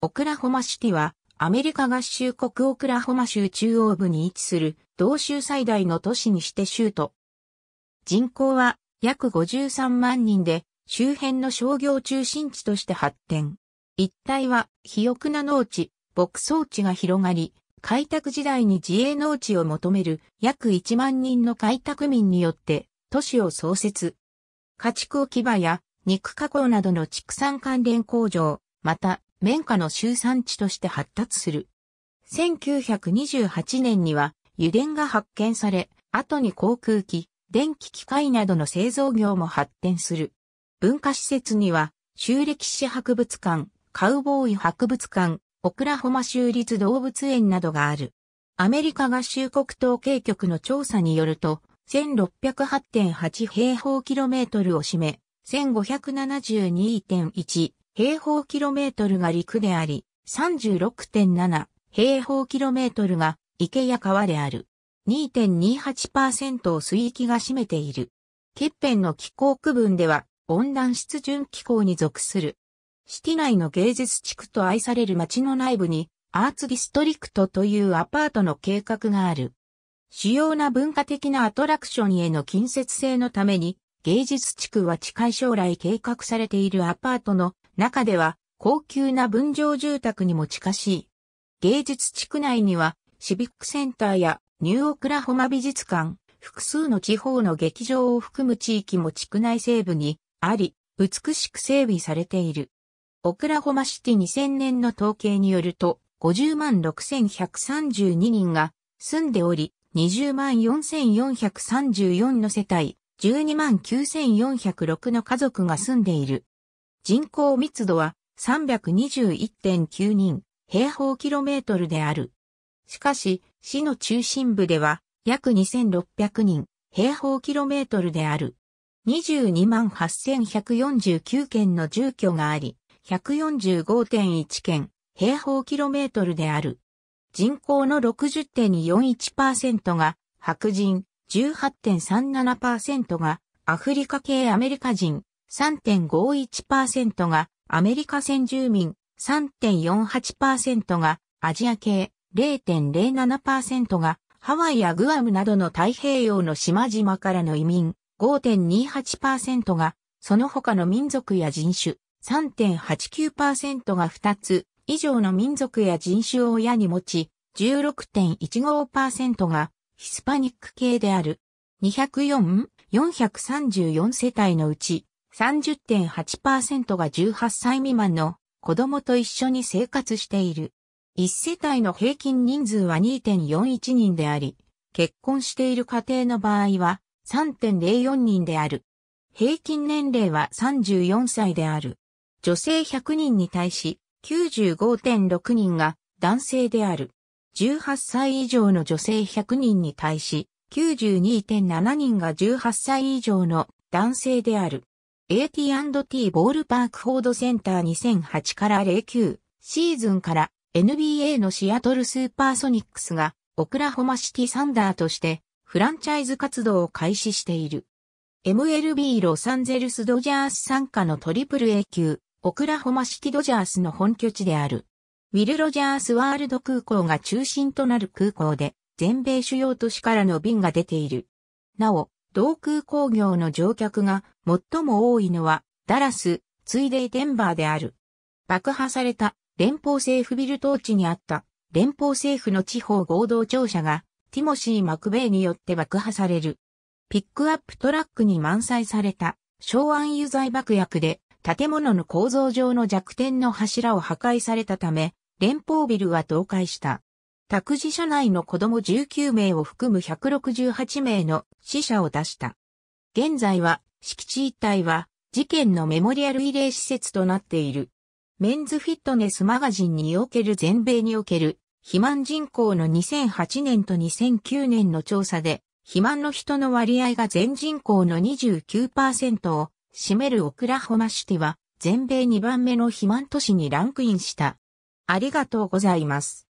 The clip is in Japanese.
オクラホマシティは、アメリカ合衆国オクラホマ州中央部に位置する、同州最大の都市にして州都。人口は約53万人で、周辺の商業中心地として発展。一帯は、肥沃な農地、牧草地が広がり、開拓時代に自営農地を求める約1万人の開拓民によって都市を創設。家畜置き場や肉加工などの畜産関連工場、また綿花の集産地として発達する。1928年には油田が発見され、後に航空機、電気機械などの製造業も発展する。文化施設には、州歴史博物館、カウボーイ博物館、オクラホマ州立動物園などがある。アメリカ合衆国統計局の調査によると、1608.8平方キロメートルを占め、1572.1平方キロメートルが陸であり、36.7平方キロメートルが池や川である。2.28%を水域が占めている。欠片の気候区分では温暖湿潤気候に属する。シティ内の芸術地区と愛される街の内部にアーツディストリクトというアパートの計画がある。主要な文化的なアトラクションへの近接性のために芸術地区は近い将来計画されているアパートの中では高級な分譲住宅にも近しい。芸術地区内にはシビックセンターやニューオクラホマ美術館、複数の地方の劇場を含む地域も地区内西部にあり、美しく整備されている。オクラホマシティ2000年の統計によると、50万6132人が住んでおり、20万4434の世帯、12万9406の家族が住んでいる。人口密度は321.9人平方キロメートルである。しかし、市の中心部では約2600人平方キロメートルである。22万8149件の住居があり、145.1件平方キロメートルである。人口の60.41%が白人、18.37%がアフリカ系アメリカ人、3.51%がアメリカ先住民、3.48%がアジア系、0.07%がハワイやグアムなどの太平洋の島々からの移民、5.28%がその他の民族や人種、3.89%が2つ以上の民族や人種を親に持ち、16.15%がヒスパニック系である。204、434世帯のうち30.8%が18歳未満の子供と一緒に生活している。一世帯の平均人数は2.41人であり、結婚している家庭の場合は3.04人である。平均年齢は34歳である。女性100人に対し95.6人が男性である。18歳以上の女性100人に対し92.7人が18歳以上の男性である。AT&T ボールパークフォードセンター2008から09シーズンから NBA のシアトルスーパーソニックスがオクラホマシティサンダーとしてフランチャイズ活動を開始している。MLB ロサンゼルスドジャース参加のトリプル A 級、オクラホマシティドジャースの本拠地である。ウィル・ロジャースワールド空港が中心となる空港で、全米主要都市からの便が出ている。なお、同空工業の乗客が最も多いのはダラス、ついでデンバーである。爆破された連邦政府ビル当地にあった連邦政府の地方合同庁舎がティモシー・マクベイによって爆破される。ピックアップトラックに満載された昭安油剤爆薬で建物の構造上の弱点の柱を破壊されたため連邦ビルは倒壊した。託児所内の子供19名を含む168名の死者を出した。現在は、敷地一帯は、事件のメモリアル慰霊施設となっている。メンズフィットネスマガジンにおける全米における、肥満人口の2008年と2009年の調査で、肥満の人の割合が全人口の29%を占めるオクラホマシティは、全米2番目の肥満都市にランクインした。ありがとうございます。